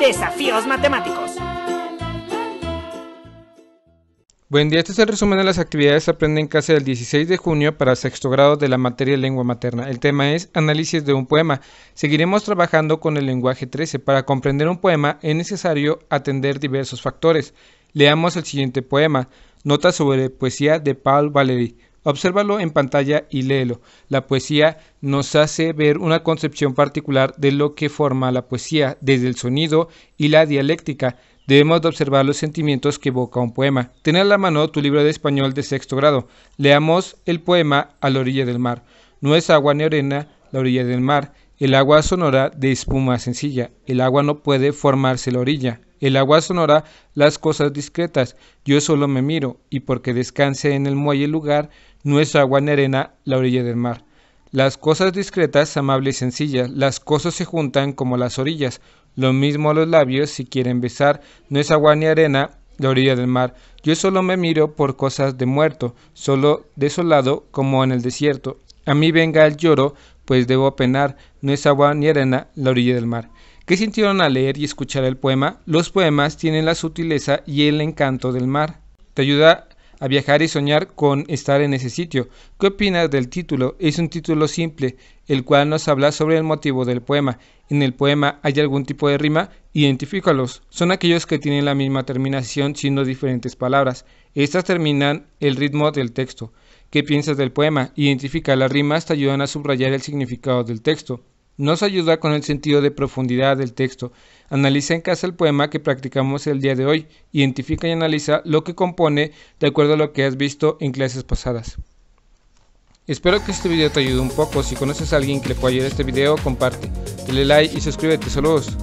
Desafíos matemáticos. Buen día, este es el resumen de las actividades aprenden en casa del 16 de junio para sexto grado de la materia de lengua materna. El tema es análisis de un poema. Seguiremos trabajando con el lenguaje 13. Para comprender un poema es necesario atender diversos factores. Leamos el siguiente poema, Notas sobre poesía de Paul Valéry. Obsérvalo en pantalla y léelo. La poesía nos hace ver una concepción particular de lo que forma la poesía, desde el sonido y la dialéctica. Debemos de observar los sentimientos que evoca un poema. Ten a la mano tu libro de español de sexto grado. Leamos el poema A la orilla del mar. No es agua ni arena, la orilla del mar. El agua sonora de espuma sencilla. El agua no puede formarse la orilla. El agua sonora las cosas discretas, yo solo me miro, y porque descanse en el muelle lugar, no es agua ni arena la orilla del mar. Las cosas discretas, amables y sencillas, las cosas se juntan como las orillas. Lo mismo los labios, si quieren besar, no es agua ni arena la orilla del mar. Yo solo me miro por cosas de muerto, solo desolado como en el desierto. A mí venga el lloro, pues debo penar, no es agua ni arena la orilla del mar. ¿Qué sintieron al leer y escuchar el poema, los poemas tienen la sutileza y el encanto del mar. Te ayuda a viajar y soñar con estar en ese sitio. ¿Qué opinas del título? Es un título simple, el cual nos habla sobre el motivo del poema. En el poema hay algún tipo de rima, identifícalos. Son aquellos que tienen la misma terminación siendo diferentes palabras. Estas terminan el ritmo del texto. ¿Qué piensas del poema? Identifica las rimas, te ayudan a subrayar el significado del texto. Nos ayuda con el sentido de profundidad del texto. Analiza en casa el poema que practicamos el día de hoy. Identifica y analiza lo que compone de acuerdo a lo que has visto en clases pasadas. Espero que este video te ayude un poco. Si conoces a alguien que le pueda ayudar este video, comparte. Dale like y suscríbete. Saludos.